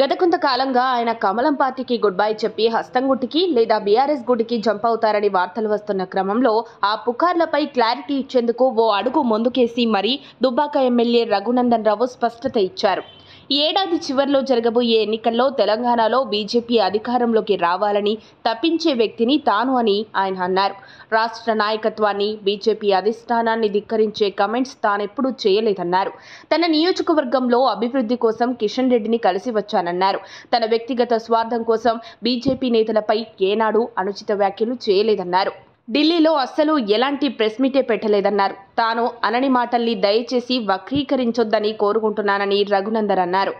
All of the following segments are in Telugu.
గత కొంతకాలంగా ఆయన కమలం పార్టీకి గుడ్ బై చెప్పి హస్తం గుట్టికి లేదా బీఆర్ఎస్ గుడికి జంప్ అవుతారని వార్తలు వస్తున్న క్రమంలో ఆ పుకార్లపై క్లారిటీ ఇచ్చేందుకు ఓ అడుగు ముందుకేసి మరీ దుబ్బాక ఎమ్మెల్యే రఘునందన్ రావు స్పష్టత ఇచ్చారు ఏడాది చివరిలో జరగబోయే ఎన్నికల్లో తెలంగాణలో బీజేపీ అధికారంలోకి రావాలని తప్పించే వ్యక్తిని తాను అని ఆయన అన్నారు రాష్ట్ర నాయకత్వాన్ని బీజేపీ అధిష్టానాన్ని ధిక్కరించే కమెంట్స్ తానెప్పుడూ చేయలేదన్నారు తన నియోజకవర్గంలో అభివృద్ధి కోసం కిషన్ రెడ్డిని కలిసి వచ్చానన్నారు తన వ్యక్తిగత స్వార్థం కోసం బీజేపీ నేతలపై ఏనాడు అనుచిత వ్యాఖ్యలు చేయలేదన్నారు ఢిల్లీలో అస్సలు ఎలాంటి ప్రెస్ మీటే పెట్టలేదన్నారు తాను అనని మాటల్ని దయచేసి వక్రీకరించొద్దని కోరుకుంటున్నానని రఘునందన్ అన్నారు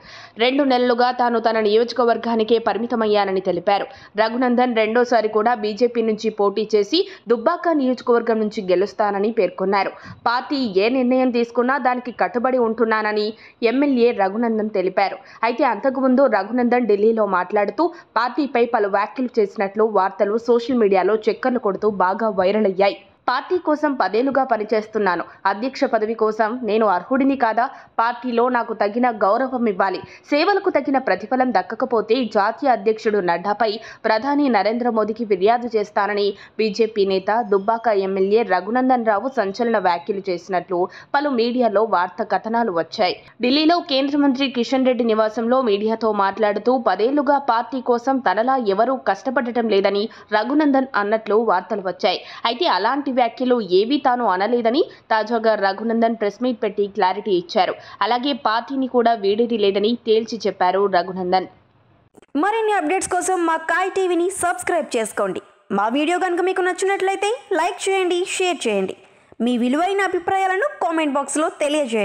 రెండు నెలలుగా తాను తన నియోజకవర్గానికే పరిమితమయ్యానని తెలిపారు రఘునందన్ రెండోసారి కూడా బీజేపీ నుంచి పోటీ చేసి దుబ్బాక నియోజకవర్గం నుంచి గెలుస్తానని పేర్కొన్నారు పార్టీ ఏ నిర్ణయం తీసుకున్నా దానికి కట్టుబడి ఉంటున్నానని ఎమ్మెల్యే రఘునందన్ తెలిపారు అయితే అంతకుముందు రఘునందన్ ఢిల్లీలో మాట్లాడుతూ పార్టీపై పలు వ్యాఖ్యలు చేసినట్లు వార్తలు సోషల్ మీడియాలో చక్కర్లు కొడుతూ బాగా వైరల్ అయ్యాయి పార్టీ కోసం పదేలుగా పనిచేస్తున్నాను అధ్యక్ష పదవి కోసం నేను అర్హుడిని కాదా పార్టీలో నాకు తగిన గౌరవం ఇవ్వాలి సేవలకు తగిన ప్రతిఫలం దక్కకపోతే జాతీయ అధ్యక్షుడు నడ్డాపై ప్రధాని నరేంద్ర మోదీకి ఫిర్యాదు చేస్తానని బీజేపీ నేత దుబ్బాక ఎమ్మెల్యే రఘునందన్ రావు సంచలన వ్యాఖ్యలు చేసినట్లు పలు మీడియాలో వార్త కథనాలు వచ్చాయి ఢిల్లీలో కేంద్ర మంత్రి కిషన్ రెడ్డి నివాసంలో మీడియాతో మాట్లాడుతూ పదేళ్లుగా పార్టీ కోసం తనలా ఎవరూ కష్టపడటం లేదని రఘునందన్ అన్నట్లు వార్తలు వచ్చాయి అయితే అలాంటి వ్యాఖ్యలు ఏవీ తాను అనలేదని తాజాగా రఘునందన్ ప్రెస్ మీట్ పెట్టి క్లారిటీ ఇచ్చారు అలాగే పార్టీని కూడా వీడేది లేదని తేల్చి చెప్పారు రఘునందన్ మరిన్ని అప్డేట్స్ కోసం మా కాయ్ టీవీని సబ్స్క్రైబ్ చేసుకోండి మా వీడియో కనుక మీకు నచ్చినట్లయితే లైక్ చేయండి షేర్ చేయండి మీ విలువైన అభిప్రాయాలను కామెంట్ బాక్స్లో తెలియజేయండి